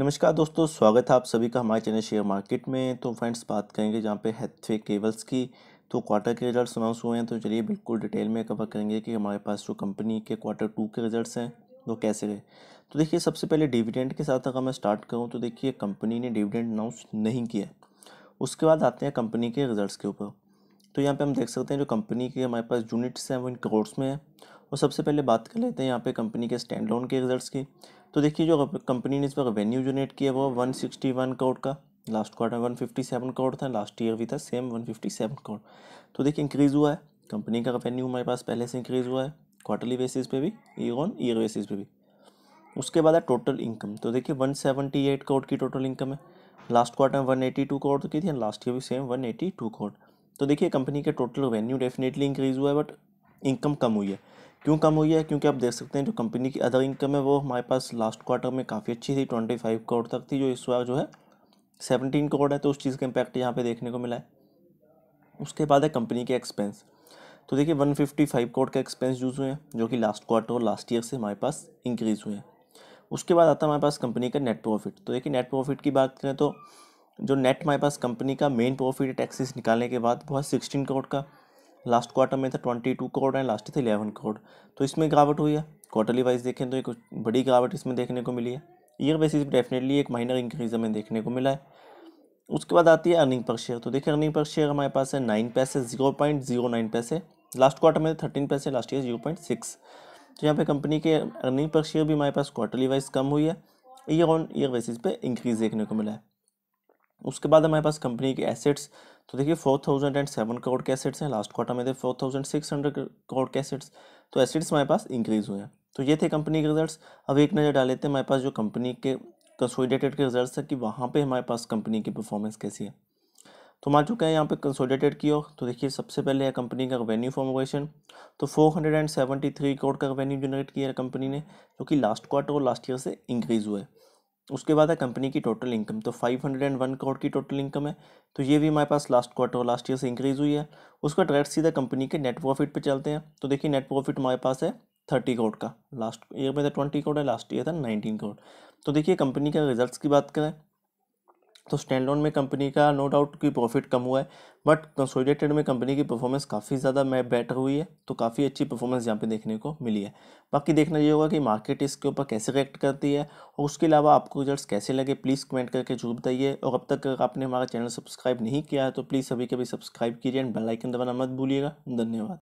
नमस्कार दोस्तों स्वागत है आप सभी का हमारे चैनल शेयर मार्केट में तो फ्रेंड्स बात करेंगे जहाँ पे हैथवे केबल्स की तो क्वार्टर के रिजल्ट्स अनाउंस हुए हैं तो चलिए बिल्कुल डिटेल में कवर करेंगे कि हमारे पास जो कंपनी के क्वार्टर टू के रिजल्ट्स हैं वो कैसे रहे तो देखिए सबसे पहले डिविडेंड के साथ अगर मैं स्टार्ट करूँ तो देखिए कंपनी ने डिविडेंड अनाउंस नहीं किया उसके बाद आते हैं कंपनी के रिजल्ट के ऊपर तो यहाँ पर हम देख सकते हैं जो कंपनी के हमारे पास यूनिट्स हैं वो इन करोड़्स में है और सबसे पहले बात कर लेते हैं यहाँ पर कंपनी के स्टैंड लोन के रिजल्ट की तो देखिए जो कंपनी ने इस पर रेवेन्यू जनरेट किया वो वन सिक्सटी वन करोड़ का last quarter one fifty seven crore था लास्ट ईयर भी था same one fifty seven crore तो देखिए इंक्रीज़ हुआ है कंपनी का रेवेन्यू हमारे पास पहले से इंक्रीज़ हुआ है क्वार्टरली बेसिस पे भी ईयर ऑन ईयर बेसिस पे भी उसके बाद है टोटल इनकम तो देखिए वन सेवेंटी एट करोड़ की टोटल इनकम है लास्ट क्वार्टर में वन एटी टू करोड़ की थी लास्ट ईयर भी same one eighty two crore तो देखिए कंपनी का टोटल रेवेन्यू डेफिनेटली इंक्रीज़ हुआ है बट इनकम कम हुई है क्यों कम हुई है क्योंकि आप देख सकते हैं जो कंपनी की अदर इनकम है वो हमारे पास लास्ट क्वार्टर में काफ़ी अच्छी थी ट्वेंटी फाइव करोड़ तक थी जो इस बार जो है सेवनटीन करोड़ है तो उस चीज़ का इम्पैक्ट यहाँ पे देखने को मिला है उसके बाद है कंपनी के एक्सपेंस तो देखिए वन फिफ्टी फाइव करोड़ का एक्सपेंस यूज़ हुए हैं जो कि लास्ट क्वार्टर और लास्ट ईयर से हमारे पास इंक्रीज़ हुए हैं उसके बाद आता है हमारे पास कंपनी का नेट प्रॉफिट तो देखिए नेट प्रॉफिट की बात करें तो जो नेट हमारे पास कंपनी का मेन प्रॉफिट टैक्सेस निकालने के बाद वो है सिक्सटीन करोड़ का लास्ट क्वार्टर में था twenty two crore and last था इलेवन करोड़ तो इसमें गिरावट हुई है क्वार्टरली वाइज देखें तो एक बड़ी गिरावट इसमें देखने को मिली है ईयर बेसिस डेफिनेटली एक माइनर इंक्रीज हमें देखने को मिला है उसके बाद आती है अर्निंग पर शेयर तो देखिए अर्निंग पर शेयर हमारे पास है nine paise zero point zero nine paise last quarter में thirteen paise last year zero point six तो यहाँ पे कंपनी के अर्निंग पर शेयर भी हमारे पास क्वार्टरली वाइज कम हुई है ईयर ऑन ईयर बेसिस पे इंक्रीज देखने को मिला है उसके बाद हमारे पास कंपनी के एसेट्स तो देखिए four thousand and seven crore के एसेट्स हैं लास्ट क्वार्टर में थे four thousand six hundred crore के एसेट्स तो एसेट्स हमारे पास इंक्रीज हुए हैं तो ये थे कंपनी के रिजल्ट्स अब एक नज़र डाल लेते हैं हमारे पास जो कंपनी के कंसोलिडेटेड के रिजल्ट है कि वहाँ पर हमारे पास कंपनी की परफॉर्मेंस कैसी है तो मान चुके हैं यहाँ पे कंसोलिडेटेड की ओर तो देखिए सबसे पहले है कंपनी का रेवेन्यू फॉर्मोशन तो four hundred and seventy three crore का रेवेन्यू जनरेट किया है कंपनी ने जो कि लास्ट क्वार्टर और लास्ट ईयर से इंक्रीज़ हुआ है उसके बाद है कंपनी की टोटल इनकम तो five hundred and one crore की टोटल इनकम है तो ये भी हमारे पास लास्ट क्वार्टर और लास्ट ईयर से इंक्रीज़ हुई है उसका डायरेक्ट सीधा कंपनी के नेट प्रॉफिट पे चलते हैं तो देखिए नेट प्रॉफिट हमारे पास है थर्टी करोड़ का लास्ट ईयर में तो था ट्वेंटी करोड़ है लास्ट ईयर था नाइनटीन करोड़ तो देखिए कंपनी का रिजल्ट की बात करें तो स्टैंड लोन में कंपनी का नो डाउट कि प्रॉफिट कम हुआ है बट कंसोलिडेटेड में कंपनी की परफॉर्मेंस काफ़ी ज़्यादा मैं बेटर हुई है तो काफ़ी अच्छी परफॉर्मेंस यहाँ पे देखने को मिली है बाकी देखना ये होगा कि मार्केट इसके ऊपर कैसे रिएक्ट करती है और उसके अलावा आपको रिजल्ट कैसे लगे प्लीज़ कमेंट करके जरूर बताइए और अब तक आपने हमारा चैनल सब्सक्राइब नहीं किया है तो प्लीज़ अभी कभी सब्सक्राइब कीजिए एंड बेलाइकन दबाना मत भूलिएगा धन्यवाद